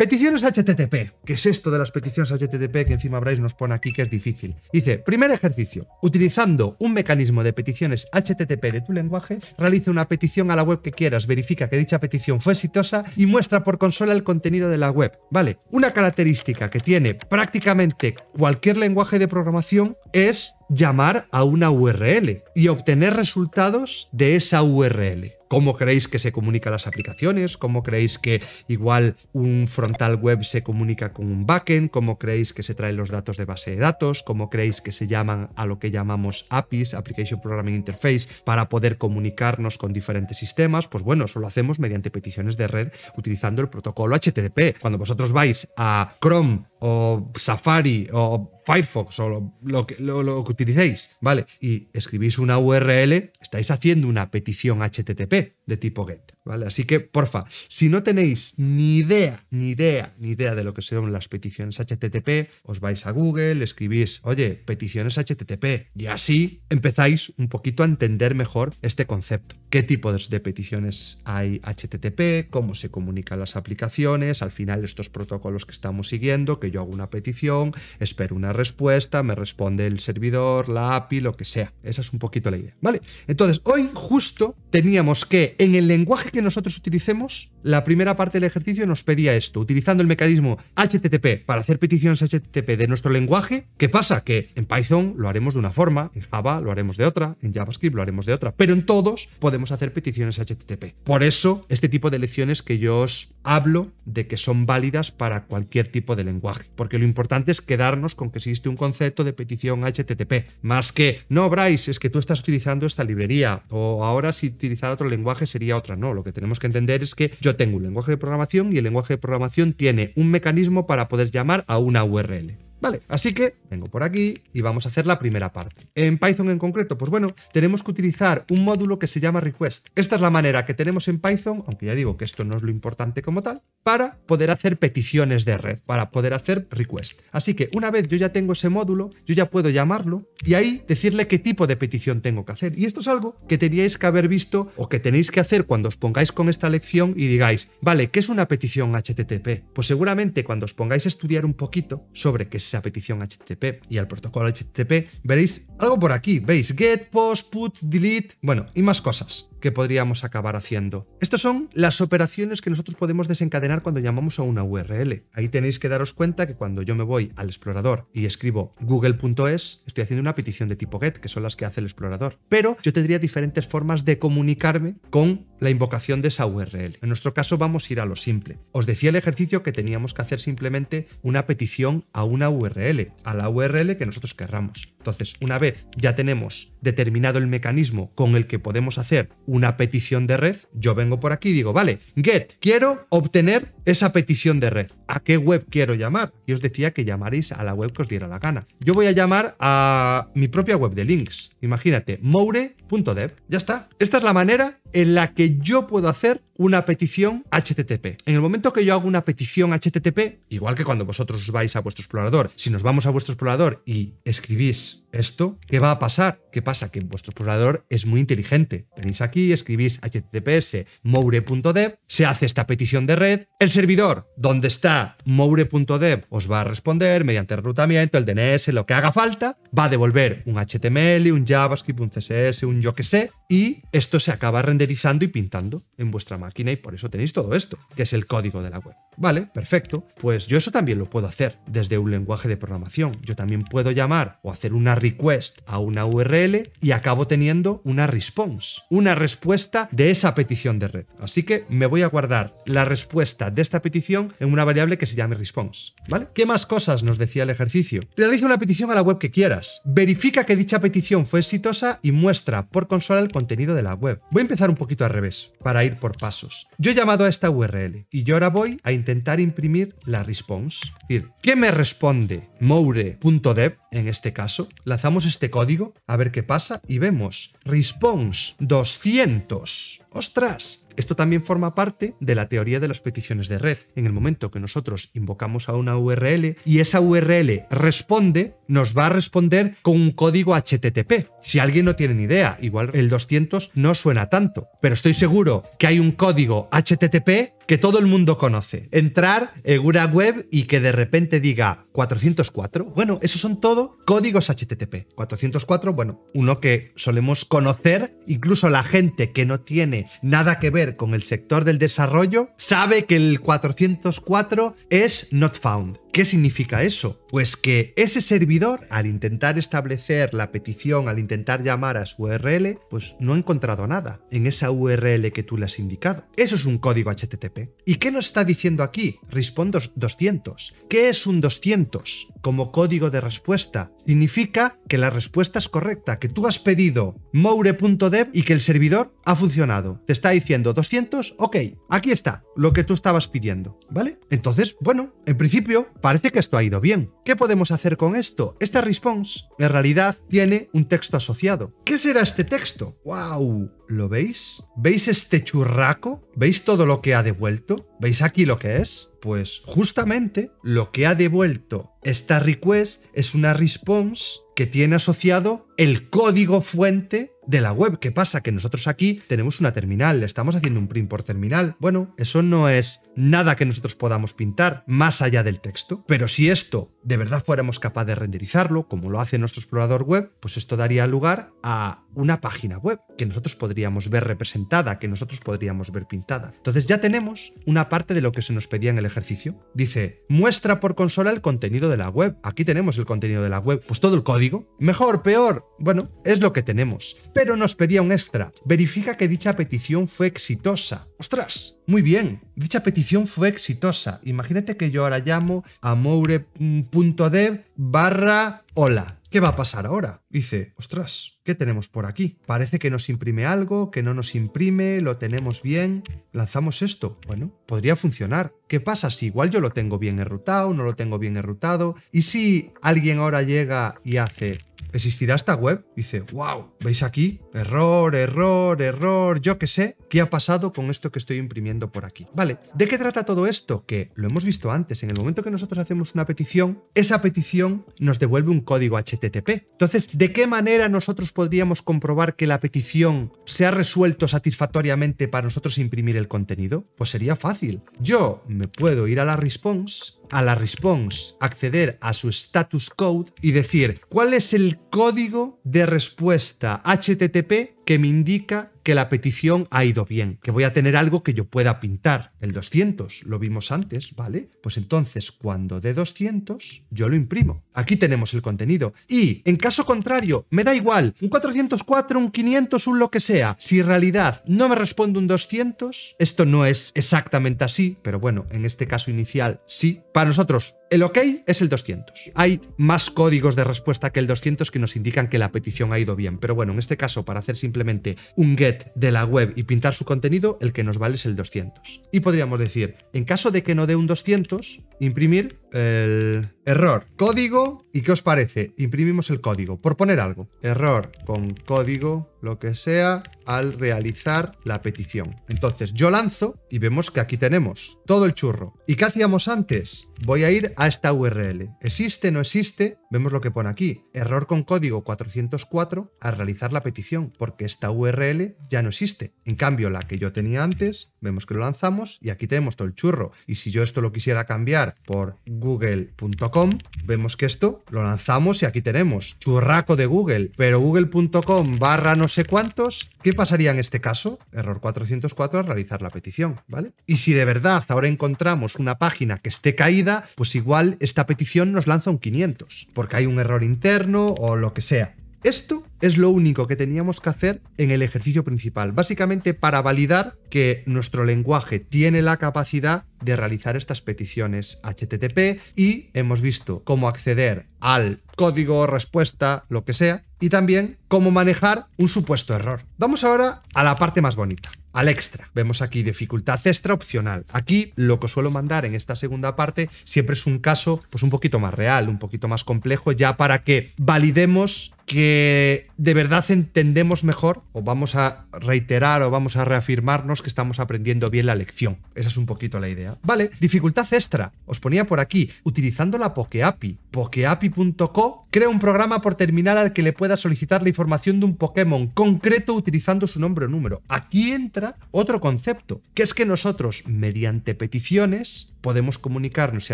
Peticiones HTTP. ¿Qué es esto de las peticiones HTTP que encima Bryce nos pone aquí que es difícil? Dice, primer ejercicio. Utilizando un mecanismo de peticiones HTTP de tu lenguaje, realiza una petición a la web que quieras, verifica que dicha petición fue exitosa y muestra por consola el contenido de la web. Vale, una característica que tiene prácticamente cualquier lenguaje de programación es llamar a una URL y obtener resultados de esa URL cómo creéis que se comunican las aplicaciones, cómo creéis que igual un frontal web se comunica con un backend, cómo creéis que se traen los datos de base de datos, cómo creéis que se llaman a lo que llamamos APIs, Application Programming Interface, para poder comunicarnos con diferentes sistemas, pues bueno, eso lo hacemos mediante peticiones de red utilizando el protocolo HTTP. Cuando vosotros vais a Chrome o Safari o Firefox o lo, que, que utilicéis, ¿vale? Y escribís una URL, estáis haciendo una petición HTTP de tipo get, ¿vale? Así que, porfa, si no tenéis ni idea, ni idea, ni idea de lo que son las peticiones HTTP, os vais a Google, escribís, oye, peticiones HTTP, y así empezáis un poquito a entender mejor este concepto. ¿Qué tipos de peticiones hay HTTP? ¿Cómo se comunican las aplicaciones? Al final, estos protocolos que estamos siguiendo, que yo hago una petición, espero una respuesta, me responde el servidor, la API, lo que sea. Esa es un poquito la idea, ¿vale? Entonces, hoy justo teníamos que, en el lenguaje que nosotros utilicemos, la primera parte del ejercicio nos pedía esto, utilizando el mecanismo HTTP para hacer peticiones HTTP de nuestro lenguaje. ¿Qué pasa? Que en Python lo haremos de una forma, en Java lo haremos de otra, en JavaScript lo haremos de otra, pero en todos podemos hacer peticiones HTTP. Por eso, este tipo de lecciones que yo os hablo de que son válidas para cualquier tipo de lenguaje, porque lo importante es quedarnos con que existe un concepto de petición HTTP, más que, no, Bryce, es que tú estás utilizando esta librería, o ahora si utilizar otro lenguaje sería otra, no. Lo que tenemos que entender es que yo tengo un lenguaje de programación y el lenguaje de programación tiene un mecanismo para poder llamar a una URL. Vale, así que vengo por aquí y vamos a hacer la primera parte. En Python en concreto, pues bueno, tenemos que utilizar un módulo que se llama request. Esta es la manera que tenemos en Python, aunque ya digo que esto no es lo importante como tal, para poder hacer peticiones de red, para poder hacer request. Así que una vez yo ya tengo ese módulo, yo ya puedo llamarlo y ahí decirle qué tipo de petición tengo que hacer. Y esto es algo que teníais que haber visto o que tenéis que hacer cuando os pongáis con esta lección y digáis, vale, ¿qué es una petición HTTP? Pues seguramente cuando os pongáis a estudiar un poquito sobre qué esa petición HTTP y al protocolo HTTP, veréis algo por aquí. Veis get, post, put, delete, bueno, y más cosas que podríamos acabar haciendo. Estas son las operaciones que nosotros podemos desencadenar cuando llamamos a una URL. Ahí tenéis que daros cuenta que cuando yo me voy al explorador y escribo google.es, estoy haciendo una petición de tipo get, que son las que hace el explorador. Pero yo tendría diferentes formas de comunicarme con la invocación de esa URL. En nuestro caso vamos a ir a lo simple. Os decía el ejercicio que teníamos que hacer simplemente una petición a una URL URL, a la URL que nosotros querramos. Entonces, una vez ya tenemos determinado el mecanismo con el que podemos hacer una petición de red, yo vengo por aquí y digo, vale, get, quiero obtener esa petición de red. ¿A qué web quiero llamar? Y os decía que llamaréis a la web que os diera la gana. Yo voy a llamar a mi propia web de links. Imagínate, moure.dev. Ya está. Esta es la manera en la que yo puedo hacer una petición HTTP. En el momento que yo hago una petición HTTP, igual que cuando vosotros vais a vuestro explorador, si nos vamos a vuestro explorador y escribís Peace. ¿Esto qué va a pasar? ¿Qué pasa? Que vuestro explorador es muy inteligente. Venís aquí, escribís https moure.dev, se hace esta petición de red, el servidor donde está moure.dev os va a responder mediante reclutamiento, el DNS, lo que haga falta, va a devolver un HTML, un JavaScript, un CSS, un yo que sé, y esto se acaba renderizando y pintando en vuestra máquina y por eso tenéis todo esto, que es el código de la web. Vale, perfecto. Pues yo eso también lo puedo hacer desde un lenguaje de programación. Yo también puedo llamar o hacer una request a una URL y acabo teniendo una response, una respuesta de esa petición de red. Así que me voy a guardar la respuesta de esta petición en una variable que se llame response. ¿Qué más cosas nos decía el ejercicio? Realiza una petición a la web que quieras. Verifica que dicha petición fue exitosa y muestra por consola el contenido de la web. Voy a empezar un poquito al revés, para ir por pasos. Yo he llamado a esta URL y yo ahora voy a intentar imprimir la response. Es decir, ¿qué me responde moure.dev en este caso? Lanzamos este código, a ver qué pasa y vemos. Response 200. ¡Ostras! Esto también forma parte de la teoría de las peticiones de red. En el momento que nosotros invocamos a una URL y esa URL responde, nos va a responder con un código HTTP. Si alguien no tiene ni idea, igual el 200 no suena tanto, pero estoy seguro que hay un código HTTP que todo el mundo conoce. Entrar en una web y que de repente diga 404. Bueno, esos son todo códigos HTTP. 404, bueno, uno que solemos conocer, incluso la gente que no tiene nada que ver con el sector del desarrollo sabe que el 404 es not found. ¿Qué significa eso? Pues que ese servidor, al intentar establecer la petición, al intentar llamar a su URL, pues no ha encontrado nada en esa URL que tú le has indicado. Eso es un código HTTP. ¿Y qué nos está diciendo aquí? Respondo 200. ¿Qué es un 200 como código de respuesta? Significa que la respuesta es correcta, que tú has pedido moure.dev y que el servidor ha funcionado. Te está diciendo 200, ok, aquí está lo que tú estabas pidiendo, ¿vale? Entonces, bueno, en principio Parece que esto ha ido bien. ¿Qué podemos hacer con esto? Esta response en realidad tiene un texto asociado. ¿Qué será este texto? ¡Wow! ¿Lo veis? ¿Veis este churraco? ¿Veis todo lo que ha devuelto? ¿Veis aquí lo que es? Pues justamente lo que ha devuelto esta request es una response que tiene asociado el código fuente de la web. ¿Qué pasa? Que nosotros aquí tenemos una terminal, le estamos haciendo un print por terminal. Bueno, eso no es nada que nosotros podamos pintar más allá del texto. Pero si esto de verdad fuéramos capaz de renderizarlo, como lo hace nuestro explorador web, pues esto daría lugar a una página web que nosotros podríamos ver representada, que nosotros podríamos ver pintada. Entonces ya tenemos una parte de lo que se nos pedía en el ejercicio. Dice, muestra por consola el contenido de la web. Aquí tenemos el contenido de la web, pues todo el código. Mejor, peor, bueno, es lo que tenemos. Pero nos pedía un extra. Verifica que dicha petición fue exitosa. ¡Ostras! Muy bien, dicha petición fue exitosa. Imagínate que yo ahora llamo a moure.dev barra hola ¿Qué va a pasar ahora? Dice, ostras, ¿qué tenemos por aquí? Parece que nos imprime algo, que no nos imprime, lo tenemos bien. Lanzamos esto. Bueno, podría funcionar. ¿Qué pasa si igual yo lo tengo bien enrutado, no lo tengo bien enrutado? ¿Y si alguien ahora llega y hace ¿Existirá esta web? dice, wow, ¿veis aquí? Error, error, error, yo qué sé, ¿qué ha pasado con esto que estoy imprimiendo por aquí? Vale, ¿de qué trata todo esto? Que lo hemos visto antes, en el momento que nosotros hacemos una petición, esa petición nos devuelve un código HTTP. Entonces, ¿de qué manera nosotros podríamos comprobar que la petición se ha resuelto satisfactoriamente para nosotros imprimir el contenido? Pues sería fácil. Yo me puedo ir a la response a la response, acceder a su status code y decir cuál es el código de respuesta HTTP que me indica que la petición ha ido bien, que voy a tener algo que yo pueda pintar. El 200, lo vimos antes, ¿vale? Pues entonces, cuando dé 200, yo lo imprimo. Aquí tenemos el contenido. Y, en caso contrario, me da igual, un 404, un 500, un lo que sea. Si en realidad no me responde un 200, esto no es exactamente así, pero bueno, en este caso inicial sí. Para nosotros, el OK es el 200. Hay más códigos de respuesta que el 200 que nos indican que la petición ha ido bien, pero bueno, en este caso, para hacer simplemente un get de la web y pintar su contenido, el que nos vale es el 200. Y podríamos decir, en caso de que no dé un 200, imprimir el Error, código y qué os parece. Imprimimos el código, por poner algo. Error con código, lo que sea, al realizar la petición. Entonces yo lanzo y vemos que aquí tenemos todo el churro. ¿Y qué hacíamos antes? Voy a ir a esta URL. ¿Existe? ¿No existe? vemos lo que pone aquí, error con código 404 al realizar la petición, porque esta URL ya no existe. En cambio, la que yo tenía antes, vemos que lo lanzamos y aquí tenemos todo el churro. Y si yo esto lo quisiera cambiar por google.com, vemos que esto lo lanzamos y aquí tenemos churraco de Google, pero google.com barra no sé cuántos, ¿qué pasaría en este caso? Error 404 al realizar la petición, ¿vale? Y si de verdad ahora encontramos una página que esté caída, pues igual esta petición nos lanza un 500 porque hay un error interno o lo que sea. Esto es lo único que teníamos que hacer en el ejercicio principal, básicamente para validar que nuestro lenguaje tiene la capacidad de realizar estas peticiones HTTP y hemos visto cómo acceder al código, respuesta, lo que sea, y también cómo manejar un supuesto error. Vamos ahora a la parte más bonita, al extra. Vemos aquí dificultad extra opcional. Aquí lo que suelo mandar en esta segunda parte siempre es un caso pues un poquito más real, un poquito más complejo ya para que validemos que de verdad entendemos mejor o vamos a reiterar o vamos a reafirmarnos que estamos aprendiendo bien la lección. Esa es un poquito la idea. Vale, dificultad extra. Os ponía por aquí, utilizando la PokeAPI, pokeapi.co, crea un programa por terminal al que le pueda solicitar la información información de un Pokémon concreto utilizando su nombre o número. Aquí entra otro concepto, que es que nosotros, mediante peticiones, podemos comunicarnos y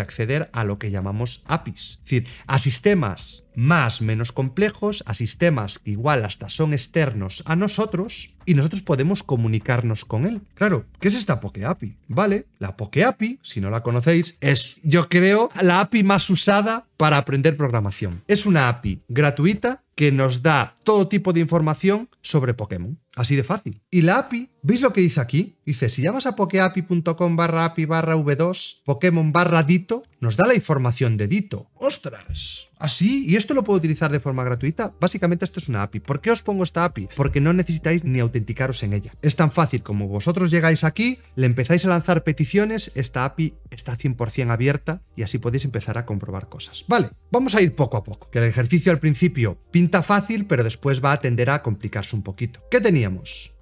acceder a lo que llamamos APIs. Es decir, a sistemas más menos complejos, a sistemas que igual hasta son externos a nosotros, y nosotros podemos comunicarnos con él. Claro, ¿qué es esta PokeAPI? Vale, la PokeAPI, si no la conocéis, es, yo creo, la API más usada para aprender programación. Es una API gratuita que nos da todo tipo de información sobre Pokémon. Así de fácil. Y la API, ¿veis lo que dice aquí? Dice, si llamas a pokeapi.com barra API barra V2, Pokémon barra Dito, nos da la información de Dito. ¡Ostras! Así, ¿Ah, y esto lo puedo utilizar de forma gratuita. Básicamente esto es una API. ¿Por qué os pongo esta API? Porque no necesitáis ni autenticaros en ella. Es tan fácil como vosotros llegáis aquí, le empezáis a lanzar peticiones, esta API está 100% abierta y así podéis empezar a comprobar cosas. Vale, vamos a ir poco a poco. Que el ejercicio al principio pinta fácil, pero después va a tender a complicarse un poquito. ¿Qué tenía?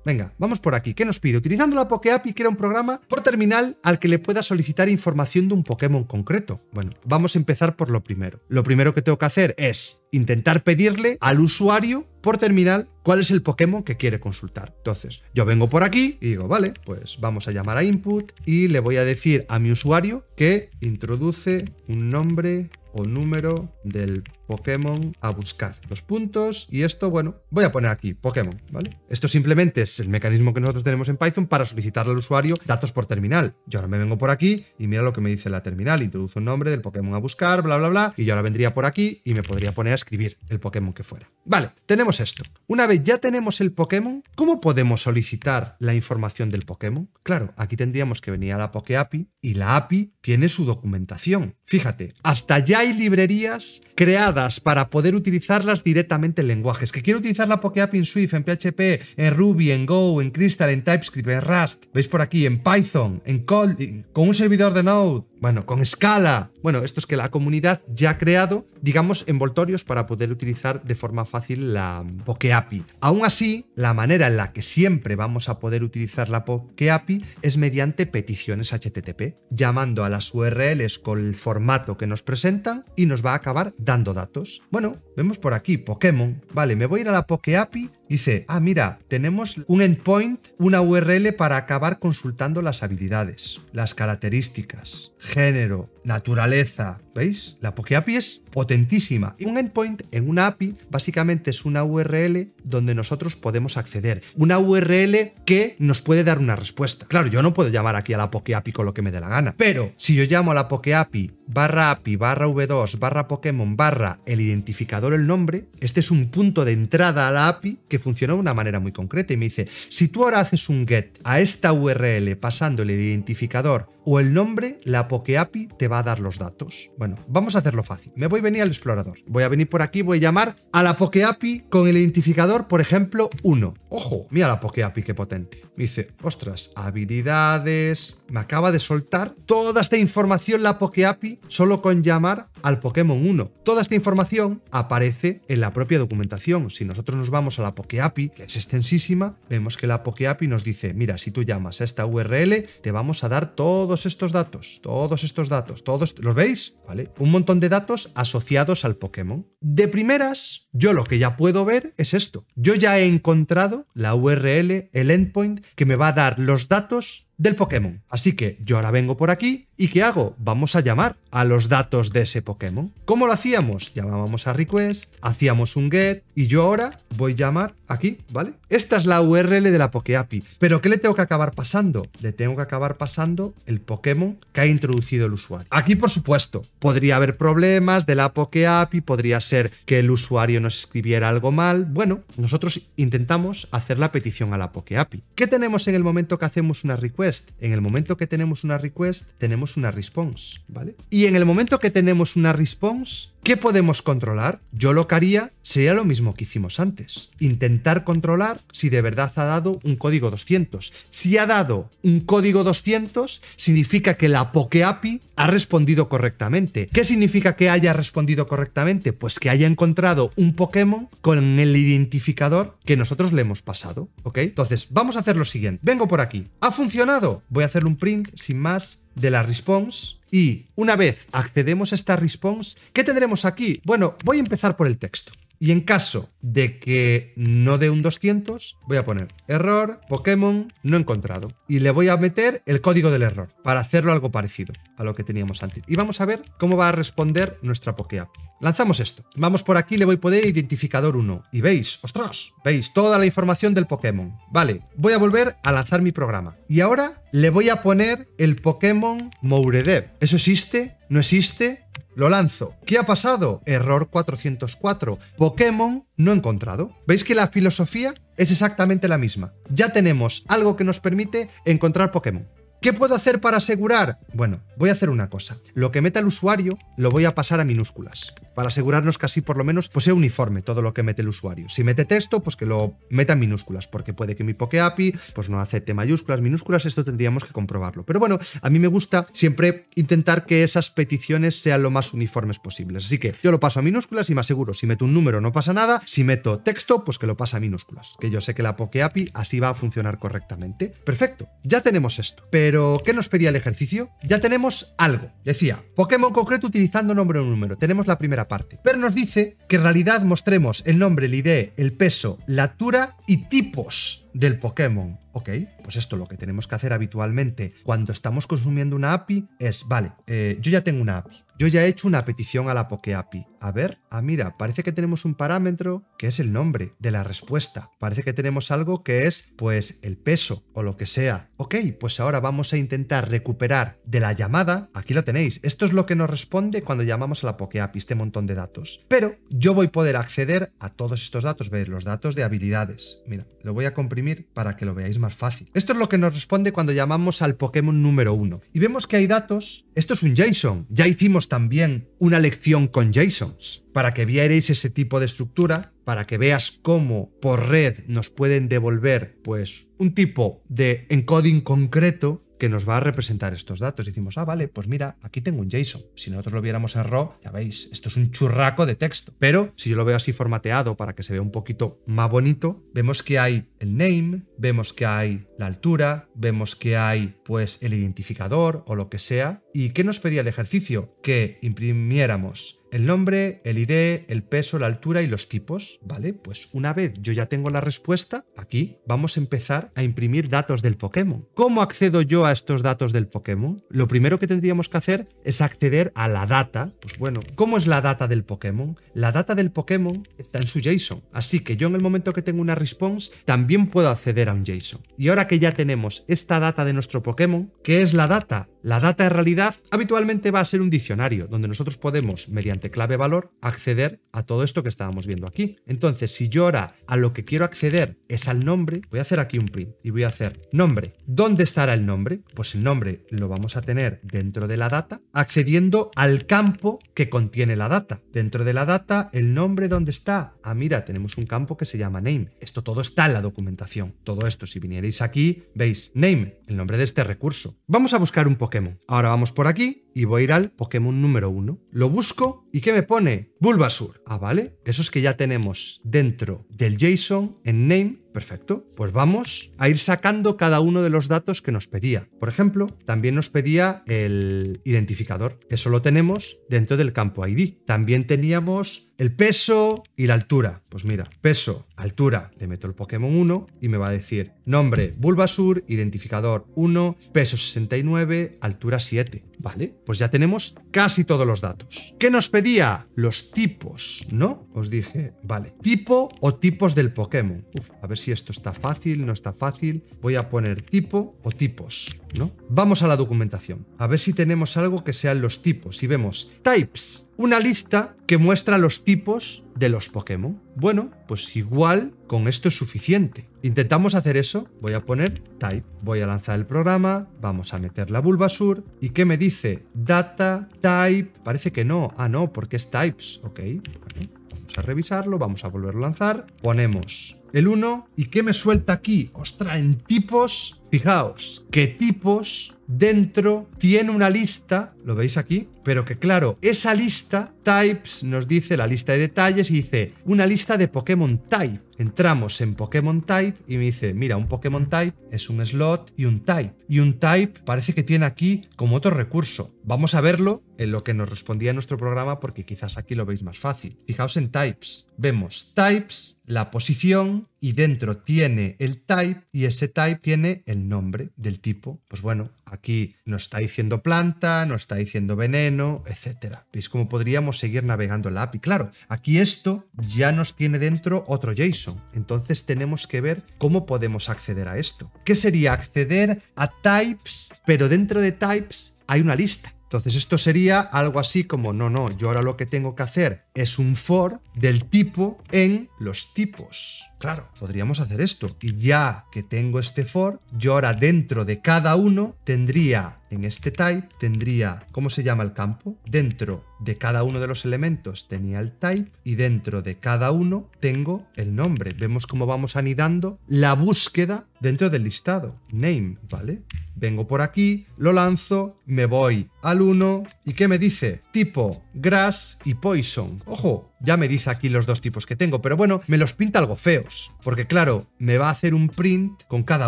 Venga, vamos por aquí. ¿Qué nos pide? Utilizando la PokeAPI, que un programa por terminal al que le pueda solicitar información de un Pokémon concreto. Bueno, vamos a empezar por lo primero. Lo primero que tengo que hacer es intentar pedirle al usuario por terminal cuál es el Pokémon que quiere consultar. Entonces, yo vengo por aquí y digo, vale, pues vamos a llamar a input y le voy a decir a mi usuario que introduce un nombre o número del Pokémon a buscar. Los puntos y esto, bueno, voy a poner aquí Pokémon, ¿vale? Esto simplemente es el mecanismo que nosotros tenemos en Python para solicitarle al usuario datos por terminal. Yo ahora me vengo por aquí y mira lo que me dice la terminal. Introduce un nombre del Pokémon a buscar, bla, bla, bla. Y yo ahora vendría por aquí y me podría poner a escribir el Pokémon que fuera. Vale, tenemos esto. Una vez ya tenemos el Pokémon, ¿cómo podemos solicitar la información del Pokémon? Claro, aquí tendríamos que venir a la API y la API tiene su documentación. Fíjate, hasta ya hay librerías creadas para poder utilizarlas directamente en lenguajes. Que quiero utilizar la PokeApp en Swift, en PHP, en Ruby, en Go, en Crystal, en TypeScript, en Rust. Veis por aquí, en Python, en Kotlin, con un servidor de Node, bueno, con escala. Bueno, esto es que la comunidad ya ha creado, digamos, envoltorios para poder utilizar de forma fácil la PokeApi. Aún así, la manera en la que siempre vamos a poder utilizar la PokeApi es mediante peticiones HTTP, llamando a las URLs con el formato que nos presentan y nos va a acabar dando datos. Bueno, vemos por aquí Pokémon. Vale, me voy a ir a la PokeApi. Dice, ah, mira, tenemos un endpoint, una URL para acabar consultando las habilidades, las características, género, naturaleza. ¿Veis? La PokeAPI es potentísima. Y un endpoint en una API básicamente es una URL donde nosotros podemos acceder. Una URL que nos puede dar una respuesta. Claro, yo no puedo llamar aquí a la PokeAPI con lo que me dé la gana. Pero si yo llamo a la PokeAPI barra API barra V2 barra Pokémon barra el identificador, el nombre, este es un punto de entrada a la API que funciona de una manera muy concreta y me dice, si tú ahora haces un get a esta URL pasando el identificador o el nombre, la PokeAPI te va a dar los datos. Bueno, vamos a hacerlo fácil. Me voy a venir al explorador. Voy a venir por aquí, voy a llamar a la PokeAPI con el identificador, por ejemplo, 1. Ojo, mira la PokeAPI, qué potente. dice, ostras, habilidades... Me acaba de soltar toda esta información la PokeAPI solo con llamar al Pokémon 1. Toda esta información aparece en la propia documentación. Si nosotros nos vamos a la PokeAPI, que es extensísima, vemos que la PokeAPI nos dice, mira, si tú llamas a esta URL, te vamos a dar todos estos datos, todos estos datos, todos, ¿los veis? ¿Vale? Un montón de datos asociados al Pokémon. De primeras, yo lo que ya puedo ver es esto. Yo ya he encontrado la URL, el endpoint, que me va a dar los datos del Pokémon. Así que yo ahora vengo por aquí y ¿qué hago? Vamos a llamar a los datos de ese Pokémon. ¿Cómo lo hacíamos? Llamábamos a request, hacíamos un get y yo ahora voy a llamar aquí, ¿vale? Esta es la URL de la PokéAPI. ¿Pero qué le tengo que acabar pasando? Le tengo que acabar pasando el Pokémon que ha introducido el usuario. Aquí, por supuesto, podría haber problemas de la PokéAPI, podría ser que el usuario nos escribiera algo mal. Bueno, nosotros intentamos hacer la petición a la PokéAPI. ¿Qué tenemos en el momento que hacemos una request? En el momento que tenemos una request, tenemos una response, ¿vale? Y en el momento que tenemos una response, ¿Qué podemos controlar? Yo lo que haría sería lo mismo que hicimos antes. Intentar controlar si de verdad ha dado un código 200. Si ha dado un código 200, significa que la PokeAPI ha respondido correctamente. ¿Qué significa que haya respondido correctamente? Pues que haya encontrado un Pokémon con el identificador que nosotros le hemos pasado. ¿Ok? Entonces, vamos a hacer lo siguiente. Vengo por aquí. ¿Ha funcionado? Voy a hacer un print sin más de la response y una vez accedemos a esta response, ¿qué tendremos aquí? Bueno, voy a empezar por el texto. Y en caso de que no dé un 200, voy a poner error, Pokémon no encontrado. Y le voy a meter el código del error para hacerlo algo parecido a lo que teníamos antes. Y vamos a ver cómo va a responder nuestra Pokéapp. Lanzamos esto. Vamos por aquí, le voy a poner identificador 1. Y veis, ostras, veis toda la información del Pokémon. Vale, voy a volver a lanzar mi programa. Y ahora le voy a poner el Pokémon Mouredev. ¿Eso existe? ¿No existe? Lo lanzo. ¿Qué ha pasado? Error 404. Pokémon no encontrado. ¿Veis que la filosofía es exactamente la misma? Ya tenemos algo que nos permite encontrar Pokémon. ¿Qué puedo hacer para asegurar? Bueno, voy a hacer una cosa. Lo que meta el usuario lo voy a pasar a minúsculas, para asegurarnos que así por lo menos pues sea uniforme todo lo que mete el usuario. Si mete texto, pues que lo meta en minúsculas, porque puede que mi PokeApi pues no acepte mayúsculas, minúsculas, esto tendríamos que comprobarlo. Pero bueno, a mí me gusta siempre intentar que esas peticiones sean lo más uniformes posibles. Así que yo lo paso a minúsculas y me aseguro, si meto un número no pasa nada, si meto texto, pues que lo pasa a minúsculas, que yo sé que la PokeApi así va a funcionar correctamente. Perfecto, ya tenemos esto, pero pero, ¿qué nos pedía el ejercicio? Ya tenemos algo. Decía, Pokémon concreto utilizando nombre o número. Tenemos la primera parte. Pero nos dice que en realidad mostremos el nombre, el ID, el peso, la altura y tipos del Pokémon ok, pues esto lo que tenemos que hacer habitualmente cuando estamos consumiendo una API es, vale, eh, yo ya tengo una API, yo ya he hecho una petición a la API. A ver, ah, mira, parece que tenemos un parámetro que es el nombre de la respuesta. Parece que tenemos algo que es, pues, el peso o lo que sea. Ok, pues ahora vamos a intentar recuperar de la llamada. Aquí lo tenéis. Esto es lo que nos responde cuando llamamos a la API, este montón de datos. Pero yo voy a poder acceder a todos estos datos, ver los datos de habilidades. Mira, lo voy a comprimir para que lo veáis más fácil. Esto es lo que nos responde cuando llamamos al Pokémon número 1. Y vemos que hay datos. Esto es un JSON. Ya hicimos también una lección con JSONs para que vierais ese tipo de estructura, para que veas cómo por red nos pueden devolver pues un tipo de encoding concreto que nos va a representar estos datos. Y decimos, ah, vale, pues mira, aquí tengo un JSON. Si nosotros lo viéramos en RAW, ya veis, esto es un churraco de texto. Pero si yo lo veo así formateado para que se vea un poquito más bonito, vemos que hay el name, vemos que hay la altura, vemos que hay pues el identificador o lo que sea. ¿Y qué nos pedía el ejercicio? Que imprimiéramos el nombre, el ID, el peso, la altura y los tipos. Vale, pues una vez yo ya tengo la respuesta, aquí vamos a empezar a imprimir datos del Pokémon. ¿Cómo accedo yo a estos datos del Pokémon? Lo primero que tendríamos que hacer es acceder a la data. Pues bueno, ¿cómo es la data del Pokémon? La data del Pokémon está en su JSON. Así que yo en el momento que tengo una response también puedo acceder a un JSON. Y ahora que ya tenemos esta data de nuestro Pokémon, ¿qué es la data? La data en realidad habitualmente va a ser un diccionario donde nosotros podemos, mediante clave valor acceder a todo esto que estábamos viendo aquí. Entonces, si yo ahora a lo que quiero acceder es al nombre, voy a hacer aquí un print y voy a hacer nombre. ¿Dónde estará el nombre? Pues el nombre lo vamos a tener dentro de la data, accediendo al campo que contiene la data. Dentro de la data, el nombre dónde está? Ah, mira, tenemos un campo que se llama name. Esto todo está en la documentación. Todo esto, si vinierais aquí, veis name, el nombre de este recurso. Vamos a buscar un Pokémon. Ahora vamos por aquí y voy a ir al Pokémon número 1. Lo busco ¿Y qué me pone? Bulbasur. Ah, vale. Esos que ya tenemos dentro del JSON en name Perfecto, pues vamos a ir sacando cada uno de los datos que nos pedía. Por ejemplo, también nos pedía el identificador. Eso lo tenemos dentro del campo ID. También teníamos el peso y la altura. Pues mira, peso, altura, le meto el Pokémon 1 y me va a decir nombre Bulbasur, identificador 1, peso 69, altura 7. Vale, pues ya tenemos casi todos los datos. ¿Qué nos pedía? Los tipos, ¿no? Os dije, vale, tipo o tipos del Pokémon. Uf, a ver si si esto está fácil, no está fácil. Voy a poner tipo o tipos, ¿no? Vamos a la documentación, a ver si tenemos algo que sean los tipos. Y vemos types, una lista que muestra los tipos de los Pokémon. Bueno, pues igual con esto es suficiente. Intentamos hacer eso. Voy a poner type. Voy a lanzar el programa. Vamos a meter la Bulbasur. ¿Y qué me dice? Data, type. Parece que no. Ah, no, porque es types. Ok. vamos a revisarlo. Vamos a volverlo a lanzar. Ponemos el 1. ¿Y qué me suelta aquí? Os traen tipos. Fijaos, qué tipos dentro tiene una lista, lo veis aquí, pero que claro, esa lista, types, nos dice la lista de detalles y dice una lista de Pokémon type. Entramos en Pokémon type y me dice, mira, un Pokémon type es un slot y un type. Y un type parece que tiene aquí como otro recurso. Vamos a verlo en lo que nos respondía nuestro programa porque quizás aquí lo veis más fácil. Fijaos en types. Vemos types la posición y dentro tiene el type y ese type tiene el nombre del tipo. Pues bueno, aquí nos está diciendo planta, nos está diciendo veneno, etc. ¿Veis cómo podríamos seguir navegando la API? Claro, aquí esto ya nos tiene dentro otro JSON. Entonces tenemos que ver cómo podemos acceder a esto. ¿Qué sería acceder a types, pero dentro de types hay una lista? Entonces esto sería algo así como, no, no, yo ahora lo que tengo que hacer es un for del tipo en los tipos claro, podríamos hacer esto. Y ya que tengo este for, yo ahora dentro de cada uno tendría, en este type, tendría, ¿cómo se llama el campo? Dentro de cada uno de los elementos tenía el type y dentro de cada uno tengo el nombre. Vemos cómo vamos anidando la búsqueda dentro del listado. Name, ¿vale? Vengo por aquí, lo lanzo, me voy al 1 y ¿qué me dice? Tipo Grass y Poison. Ojo, ya me dice aquí los dos tipos que tengo, pero bueno, me los pinta algo feos, porque claro, me va a hacer un print con cada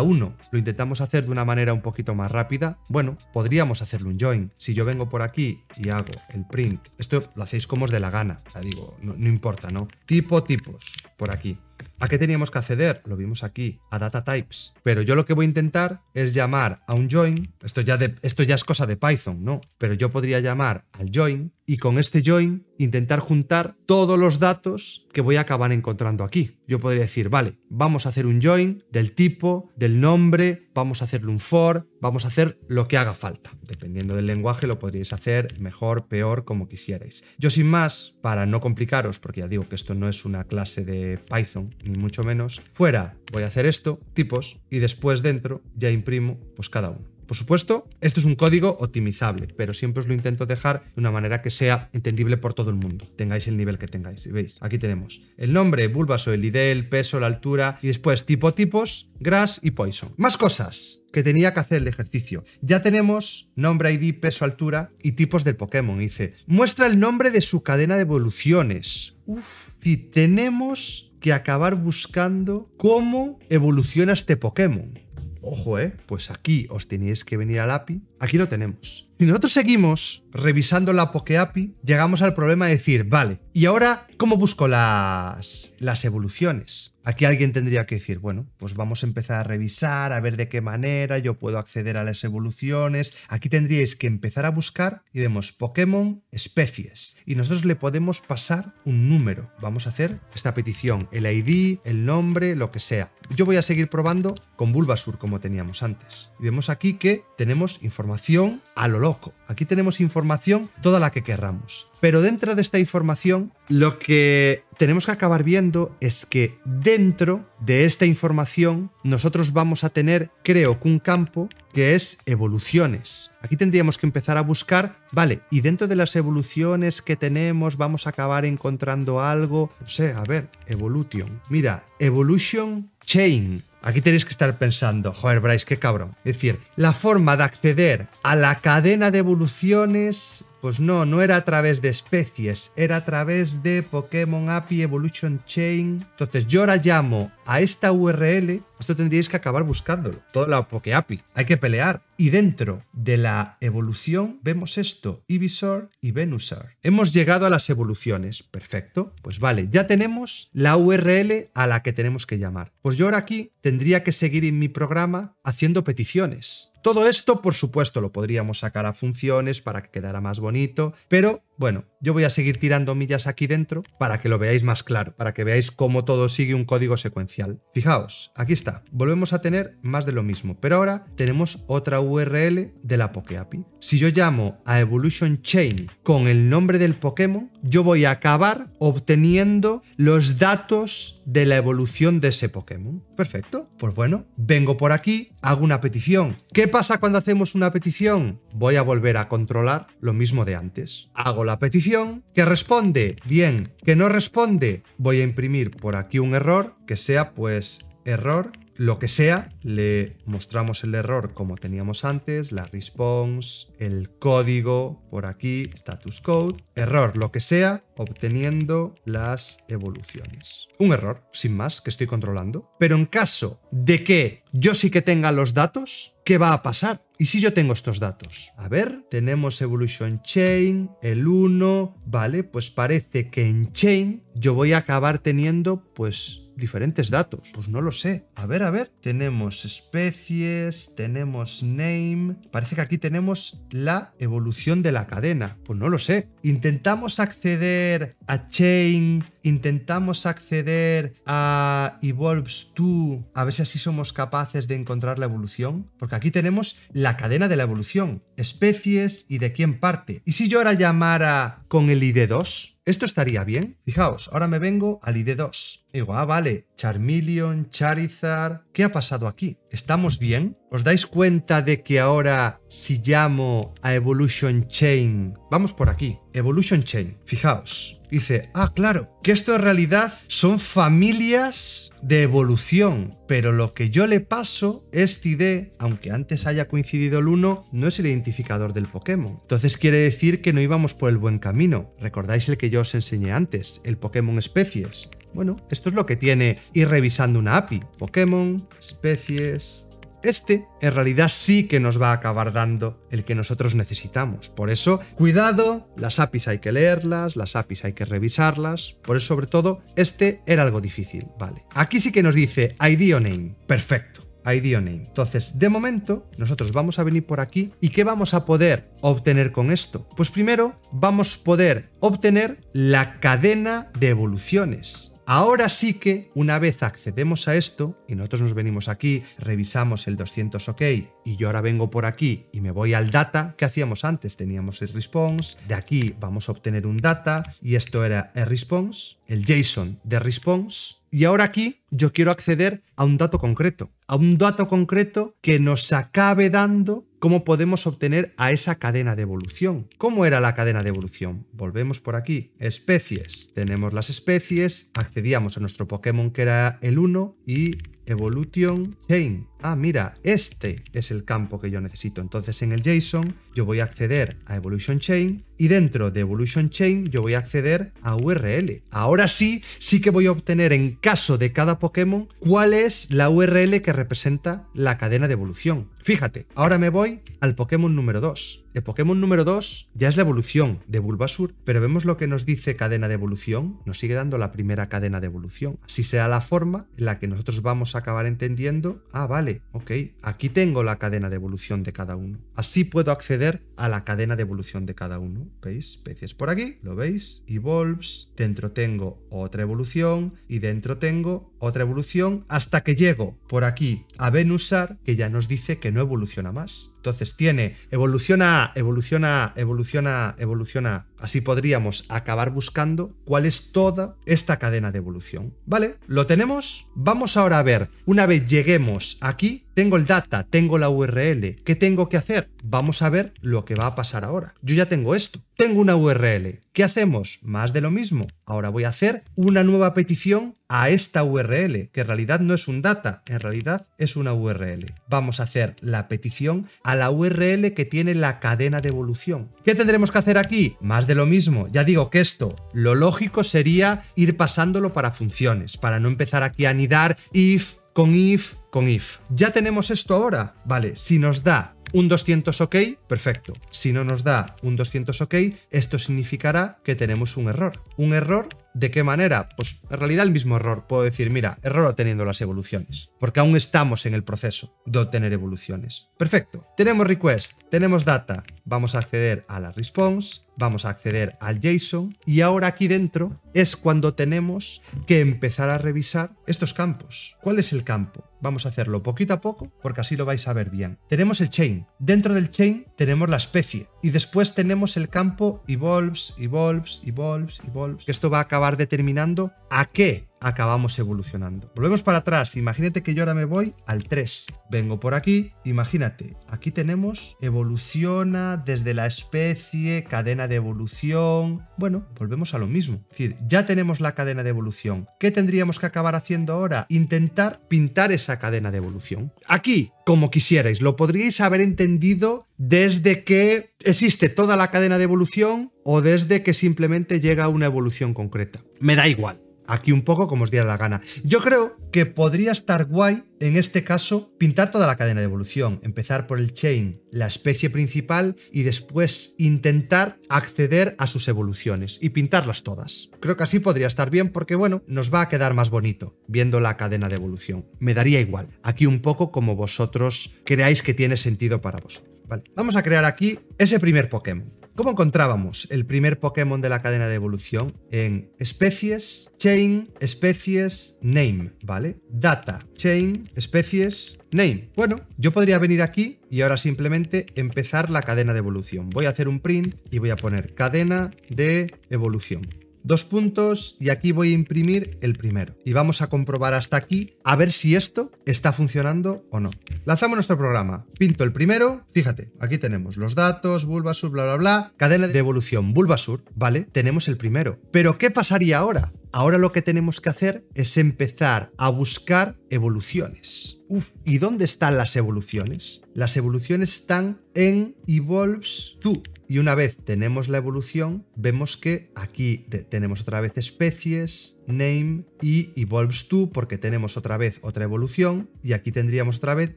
uno. Lo intentamos hacer de una manera un poquito más rápida. Bueno, podríamos hacerle un join. Si yo vengo por aquí y hago el print, esto lo hacéis como os dé la gana, ya digo, no, importa, ¿no? Tipo tipos, por aquí. ¿A qué teníamos que acceder? Lo vimos aquí, a data types. Pero yo lo que voy a intentar es llamar a un join. Esto ya, de, esto ya es cosa de Python, ¿no? Pero yo podría llamar al join y con este join intentar juntar todos los datos que voy a acabar encontrando aquí. Yo podría decir, vale, vamos a hacer un join del tipo, del nombre, vamos a hacerle un for, vamos a hacer lo que haga falta. Dependiendo del lenguaje lo podríais hacer mejor, peor, como quisierais. Yo sin más, para no complicaros, porque ya digo que esto no es una clase de Python, ni mucho menos, fuera voy a hacer esto, tipos, y después dentro ya imprimo pues cada uno. Por supuesto, esto es un código optimizable, pero siempre os lo intento dejar de una manera que sea entendible por todo el mundo, tengáis el nivel que tengáis. ¿Veis? Aquí tenemos el nombre, Bulbasaur, el ID, el peso, la altura y después tipo tipos, grass y poison. Más cosas que tenía que hacer el ejercicio. Ya tenemos nombre, ID, peso, altura y tipos del Pokémon. dice, muestra el nombre de su cadena de evoluciones. Uf, y tenemos que acabar buscando cómo evoluciona este Pokémon ojo, ¿eh? Pues aquí os tenéis que venir al API. Aquí lo tenemos. Si nosotros seguimos revisando la PokeAPI, llegamos al problema de decir, vale, ¿y ahora cómo busco las, las evoluciones? Aquí alguien tendría que decir, bueno, pues vamos a empezar a revisar, a ver de qué manera yo puedo acceder a las evoluciones. Aquí tendríais que empezar a buscar y vemos Pokémon especies. Y nosotros le podemos pasar un número. Vamos a hacer esta petición, el ID, el nombre, lo que sea. Yo voy a seguir probando con Bulbasur como teníamos antes. Y vemos aquí que tenemos información a lo Aquí tenemos información toda la que querramos. Pero dentro de esta información, lo que tenemos que acabar viendo es que dentro de esta información nosotros vamos a tener, creo que un campo que es evoluciones. Aquí tendríamos que empezar a buscar, vale, y dentro de las evoluciones que tenemos vamos a acabar encontrando algo, no sé, a ver, evolution. Mira, evolution chain. Aquí tenéis que estar pensando, joder, Bryce, qué cabrón. Es decir, la forma de acceder a la cadena de evoluciones pues no, no era a través de especies, era a través de Pokémon API Evolution Chain. Entonces yo ahora llamo a esta URL, esto tendríais que acabar buscándolo, toda la API. hay que pelear. Y dentro de la evolución vemos esto, Ivysaur y Venusaur. Hemos llegado a las evoluciones, perfecto. Pues vale, ya tenemos la URL a la que tenemos que llamar. Pues yo ahora aquí tendría que seguir en mi programa haciendo peticiones. Todo esto, por supuesto, lo podríamos sacar a funciones para que quedara más bonito, pero bueno, yo voy a seguir tirando millas aquí dentro para que lo veáis más claro, para que veáis cómo todo sigue un código secuencial. Fijaos, aquí está, volvemos a tener más de lo mismo, pero ahora tenemos otra URL de la PokeAPI. Si yo llamo a Evolution Chain con el nombre del Pokémon, yo voy a acabar obteniendo los datos de la evolución de ese Pokémon. Perfecto. Pues bueno, vengo por aquí, hago una petición. ¿Qué pasa cuando hacemos una petición? Voy a volver a controlar lo mismo de antes. Hago la petición, que responde, bien, que no responde, voy a imprimir por aquí un error, que sea pues error lo que sea, le mostramos el error como teníamos antes, la response, el código por aquí, status code, error, lo que sea, obteniendo las evoluciones. Un error, sin más, que estoy controlando. Pero en caso de que yo sí que tenga los datos, ¿qué va a pasar? ¿Y si yo tengo estos datos? A ver, tenemos Evolution Chain, el 1, vale, pues parece que en Chain yo voy a acabar teniendo pues diferentes datos? Pues no lo sé. A ver, a ver. Tenemos especies, tenemos name. Parece que aquí tenemos la evolución de la cadena. Pues no lo sé. Intentamos acceder a chain, intentamos acceder a evolves to. a ver si así somos capaces de encontrar la evolución. Porque aquí tenemos la cadena de la evolución especies y de quién parte. ¿Y si yo ahora llamara con el ID2? ¿Esto estaría bien? Fijaos, ahora me vengo al ID2. digo, ah, vale, Charmeleon, Charizard, ¿Qué ha pasado aquí? ¿Estamos bien? ¿Os dais cuenta de que ahora si llamo a Evolution Chain, vamos por aquí, Evolution Chain, fijaos, dice, ah, claro, que esto en realidad son familias de evolución, pero lo que yo le paso, este ID, aunque antes haya coincidido el 1, no es el identificador del Pokémon. Entonces quiere decir que no íbamos por el buen camino. ¿Recordáis el que yo os enseñé antes, el Pokémon Especies? Bueno, esto es lo que tiene ir revisando una API. Pokémon, especies... Este en realidad sí que nos va a acabar dando el que nosotros necesitamos. Por eso, cuidado, las APIs hay que leerlas, las APIs hay que revisarlas. Por eso, sobre todo, este era algo difícil. Vale. Aquí sí que nos dice ID name. Perfecto. ID name. Entonces, de momento, nosotros vamos a venir por aquí y ¿qué vamos a poder obtener con esto? Pues primero, vamos a poder obtener la cadena de evoluciones. Ahora sí que, una vez accedemos a esto, y nosotros nos venimos aquí, revisamos el 200 OK, y yo ahora vengo por aquí y me voy al data, que hacíamos antes? Teníamos el response, de aquí vamos a obtener un data, y esto era el response, el JSON de response, y ahora aquí yo quiero acceder a un dato concreto, a un dato concreto que nos acabe dando cómo podemos obtener a esa cadena de evolución. ¿Cómo era la cadena de evolución? Volvemos por aquí. Especies. Tenemos las especies, accedíamos a nuestro Pokémon que era el 1 y Evolution Chain ah, mira, este es el campo que yo necesito. Entonces en el JSON yo voy a acceder a Evolution Chain y dentro de Evolution Chain yo voy a acceder a URL. Ahora sí, sí que voy a obtener en caso de cada Pokémon cuál es la URL que representa la cadena de evolución. Fíjate, ahora me voy al Pokémon número 2. El Pokémon número 2 ya es la evolución de Bulbasur, pero vemos lo que nos dice cadena de evolución, nos sigue dando la primera cadena de evolución. Así será la forma en la que nosotros vamos a acabar entendiendo, ah, vale, ok, aquí tengo la cadena de evolución de cada uno. Así puedo acceder a la cadena de evolución de cada uno. ¿Veis? Especies por aquí, lo veis, evolves, dentro tengo otra evolución y dentro tengo otra evolución, hasta que llego por aquí a Venusar, que ya nos dice que no evoluciona más. Entonces tiene evoluciona evoluciona evoluciona evoluciona Así podríamos acabar buscando cuál es toda esta cadena de evolución. ¿Vale? ¿Lo tenemos? Vamos ahora a ver, una vez lleguemos aquí, tengo el data, tengo la URL. ¿Qué tengo que hacer? Vamos a ver lo que va a pasar ahora. Yo ya tengo esto. Tengo una URL. ¿Qué hacemos? Más de lo mismo. Ahora voy a hacer una nueva petición a esta URL, que en realidad no es un data, en realidad es una URL. Vamos a hacer la petición a la URL que tiene la cadena de evolución. ¿Qué tendremos que hacer aquí? Más de lo mismo. Ya digo que esto, lo lógico sería ir pasándolo para funciones, para no empezar aquí a anidar if, con if, con if. ¿Ya tenemos esto ahora? Vale, si nos da un 200 ok, perfecto. Si no nos da un 200 ok, esto significará que tenemos un error. Un error ¿De qué manera? Pues en realidad el mismo error. Puedo decir, mira, error obteniendo las evoluciones, porque aún estamos en el proceso de obtener evoluciones. Perfecto. Tenemos request, tenemos data, vamos a acceder a la response, vamos a acceder al JSON y ahora aquí dentro es cuando tenemos que empezar a revisar estos campos. ¿Cuál es el campo? Vamos a hacerlo poquito a poco porque así lo vais a ver bien. Tenemos el chain. Dentro del chain tenemos la especie y después tenemos el campo evolves, evolves, evolves, evolves. Esto va a determinando a qué acabamos evolucionando. Volvemos para atrás, imagínate que yo ahora me voy al 3, vengo por aquí, imagínate, aquí tenemos evoluciona desde la especie, cadena de evolución, bueno, volvemos a lo mismo, es decir, ya tenemos la cadena de evolución, ¿qué tendríamos que acabar haciendo ahora? Intentar pintar esa cadena de evolución. Aquí, como quisierais, lo podríais haber entendido desde que existe toda la cadena de evolución o desde que simplemente llega una evolución concreta. Me da igual aquí un poco como os diera la gana. Yo creo que podría estar guay, en este caso, pintar toda la cadena de evolución, empezar por el chain, la especie principal, y después intentar acceder a sus evoluciones y pintarlas todas. Creo que así podría estar bien porque, bueno, nos va a quedar más bonito viendo la cadena de evolución. Me daría igual, aquí un poco como vosotros creáis que tiene sentido para vosotros. Vale, vamos a crear aquí ese primer Pokémon. ¿Cómo encontrábamos el primer Pokémon de la cadena de evolución? En especies, chain, especies, name, ¿vale? Data, chain, especies, name. Bueno, yo podría venir aquí y ahora simplemente empezar la cadena de evolución. Voy a hacer un print y voy a poner cadena de evolución. Dos puntos y aquí voy a imprimir el primero. Y vamos a comprobar hasta aquí a ver si esto está funcionando o no. Lanzamos nuestro programa. Pinto el primero. Fíjate, aquí tenemos los datos, Bulbasur, bla, bla, bla. Cadena de evolución Bulbasur, ¿vale? Tenemos el primero. Pero ¿qué pasaría ahora? Ahora lo que tenemos que hacer es empezar a buscar evoluciones. Uf, ¿y dónde están las evoluciones? Las evoluciones están en Evolves 2. Y una vez tenemos la evolución, vemos que aquí tenemos otra vez especies, name y evolves to porque tenemos otra vez otra evolución y aquí tendríamos otra vez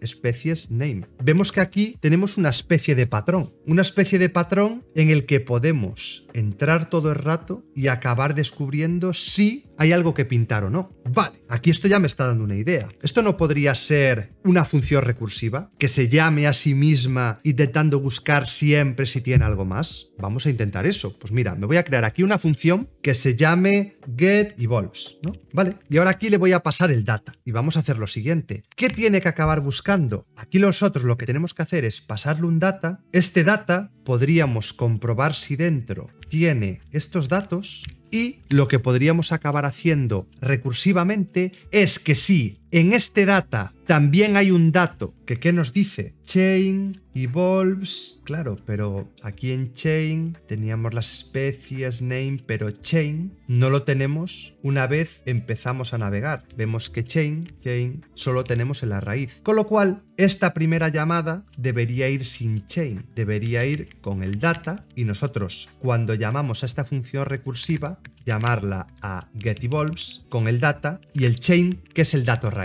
especies name. Vemos que aquí tenemos una especie de patrón, una especie de patrón en el que podemos entrar todo el rato y acabar descubriendo si hay algo que pintar o no. Vale, aquí esto ya me está dando una idea. Esto no podría ser una función recursiva que se llame a sí misma intentando buscar siempre si tiene algo más. Vamos a intentar eso. Pues mira, me voy a crear aquí una función que se llame get evolves, ¿no? Vale, y ahora aquí le voy a pasar el data y vamos a hacer lo siguiente. ¿Qué tiene que acabar buscando? Aquí nosotros lo que tenemos que hacer es pasarle un data. Este data podríamos comprobar si dentro tiene estos datos y lo que podríamos acabar haciendo recursivamente es que sí en este data también hay un dato que ¿qué nos dice? Chain, evolves, claro, pero aquí en chain teníamos las especies, name, pero chain no lo tenemos una vez empezamos a navegar. Vemos que chain, chain, solo tenemos en la raíz. Con lo cual, esta primera llamada debería ir sin chain, debería ir con el data y nosotros cuando llamamos a esta función recursiva, llamarla a getEvolves con el data y el chain que es el dato raíz.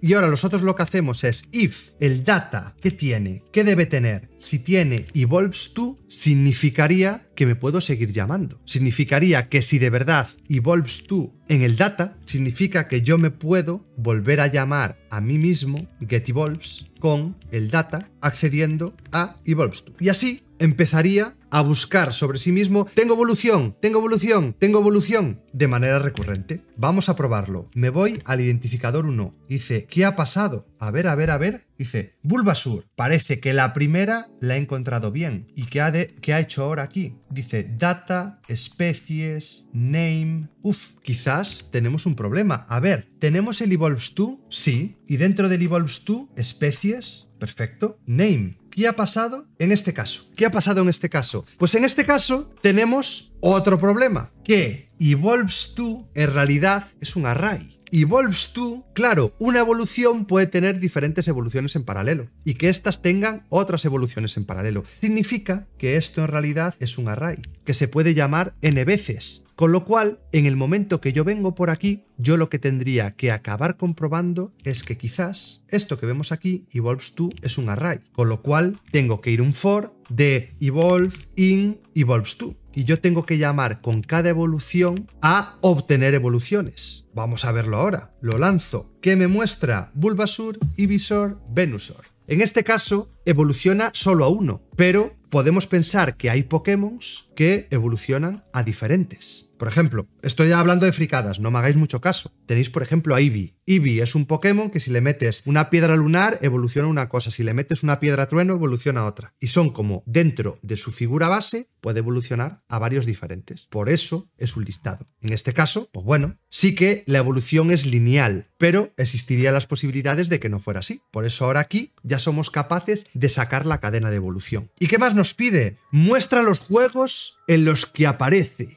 Y ahora nosotros lo que hacemos es if el data que tiene, que debe tener, si tiene evolves to, significaría que me puedo seguir llamando. Significaría que si de verdad evolves tú en el data, significa que yo me puedo volver a llamar a mí mismo get evolves con el data accediendo a evolves tú. Y así empezaría a buscar sobre sí mismo, tengo evolución, tengo evolución, tengo evolución, de manera recurrente. Vamos a probarlo. Me voy al identificador 1. Dice, ¿qué ha pasado? A ver, a ver, a ver, Dice, Bulbasur, parece que la primera la ha encontrado bien. ¿Y qué ha, ha hecho ahora aquí? Dice, data, especies, name... Uf, quizás tenemos un problema. A ver, ¿tenemos el evolves 2 Sí. Y dentro del evolves 2 especies, perfecto, name. ¿Qué ha pasado en este caso? ¿Qué ha pasado en este caso? Pues en este caso tenemos otro problema, que evolves 2 en realidad es un array. Evolves to, claro, una evolución puede tener diferentes evoluciones en paralelo y que éstas tengan otras evoluciones en paralelo. Significa que esto en realidad es un array, que se puede llamar n veces. Con lo cual, en el momento que yo vengo por aquí, yo lo que tendría que acabar comprobando es que quizás esto que vemos aquí, evolves to, es un array. Con lo cual, tengo que ir un for de evolve in evolves to y yo tengo que llamar con cada evolución a obtener evoluciones. Vamos a verlo ahora. Lo lanzo. ¿Qué me muestra? bulbasur Ibisor, Venusaur. En este caso, evoluciona solo a uno, pero podemos pensar que hay Pokémon que evolucionan a diferentes. Por ejemplo, estoy hablando de fricadas, no me hagáis mucho caso. Tenéis, por ejemplo, a Eevee. Eevee es un Pokémon que si le metes una piedra lunar, evoluciona una cosa. Si le metes una piedra trueno, evoluciona otra. Y son como dentro de su figura base, puede evolucionar a varios diferentes. Por eso es un listado. En este caso, pues bueno, sí que la evolución es lineal, pero existirían las posibilidades de que no fuera así. Por eso ahora aquí ya somos capaces de sacar la cadena de evolución. ¿Y qué más nos pide? Muestra los juegos en los que aparece.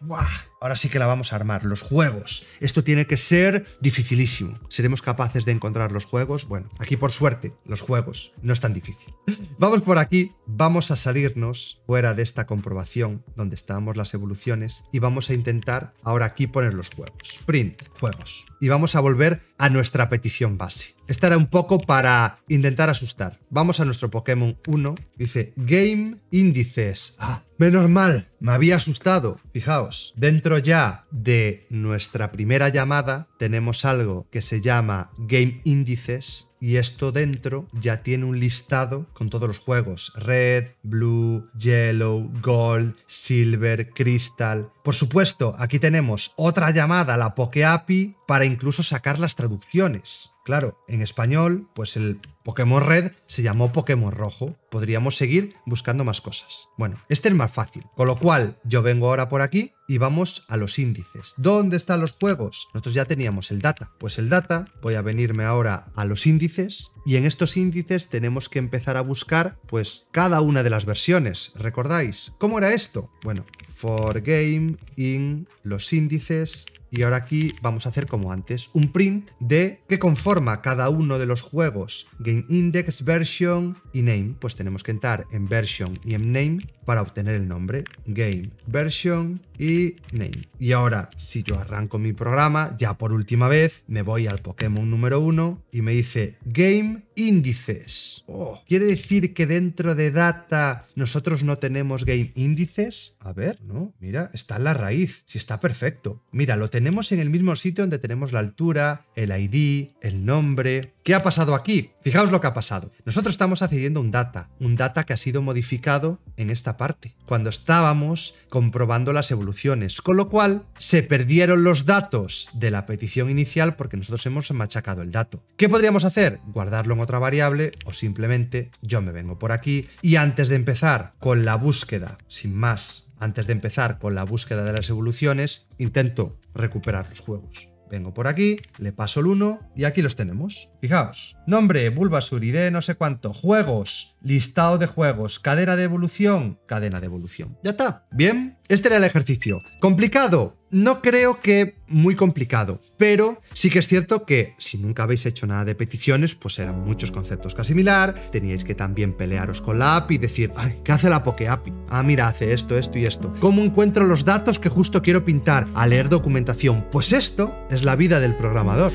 Ahora sí que la vamos a armar, los juegos. Esto tiene que ser dificilísimo. ¿Seremos capaces de encontrar los juegos? Bueno, aquí por suerte, los juegos. No es tan difícil. Vamos por aquí, vamos a salirnos fuera de esta comprobación donde estábamos las evoluciones y vamos a intentar ahora aquí poner los juegos. Print, juegos. Y vamos a volver a nuestra petición base. Estará un poco para intentar asustar. Vamos a nuestro Pokémon 1. Dice Game Índices. Ah, Menos mal, me había asustado. Fijaos, dentro ya de nuestra primera llamada tenemos algo que se llama Game Indices y esto dentro ya tiene un listado con todos los juegos. Red, Blue, Yellow, Gold, Silver, Crystal. Por supuesto, aquí tenemos otra llamada, la PokeApi, API, para incluso sacar las traducciones. Claro, en español, pues el Pokémon Red se llamó Pokémon Rojo. Podríamos seguir buscando más cosas. Bueno, este es más fácil. Con lo cual, yo vengo ahora por aquí y vamos a los índices. ¿Dónde están los juegos? Nosotros ya teníamos el data. Pues el data, voy a venirme ahora a los índices y en estos índices tenemos que empezar a buscar pues cada una de las versiones. ¿Recordáis? ¿Cómo era esto? Bueno, for game in los índices y ahora aquí vamos a hacer como antes, un print de qué conforma cada uno de los juegos. Game Index Version, y name, pues tenemos que entrar en version y en name para obtener el nombre. Game, version y name. Y ahora, si yo arranco mi programa, ya por última vez, me voy al Pokémon número 1 y me dice game índices. Oh, ¿Quiere decir que dentro de data nosotros no tenemos game índices? A ver, no, mira, está en la raíz, si sí, está perfecto. Mira, lo tenemos en el mismo sitio donde tenemos la altura, el ID, el nombre. ¿Qué ha pasado aquí? Fijaos lo que ha pasado. Nosotros estamos haciendo un data, un data que ha sido modificado en esta parte, cuando estábamos comprobando las evoluciones, con lo cual se perdieron los datos de la petición inicial porque nosotros hemos machacado el dato. ¿Qué podríamos hacer? Guardarlo en otra variable o simplemente yo me vengo por aquí y antes de empezar con la búsqueda, sin más, antes de empezar con la búsqueda de las evoluciones, intento recuperar los juegos. Vengo por aquí, le paso el 1 y aquí los tenemos. Fijaos. Nombre, Bulbasur, ID, no sé cuánto. Juegos, listado de juegos, cadena de evolución, cadena de evolución. Ya está. Bien, este era el ejercicio. ¿Complicado? no creo que muy complicado, pero sí que es cierto que si nunca habéis hecho nada de peticiones, pues eran muchos conceptos que asimilar, teníais que también pelearos con la API y decir, ay, ¿qué hace la pokeapi, API? Ah, mira, hace esto, esto y esto. ¿Cómo encuentro los datos que justo quiero pintar? A leer documentación. Pues esto es la vida del programador.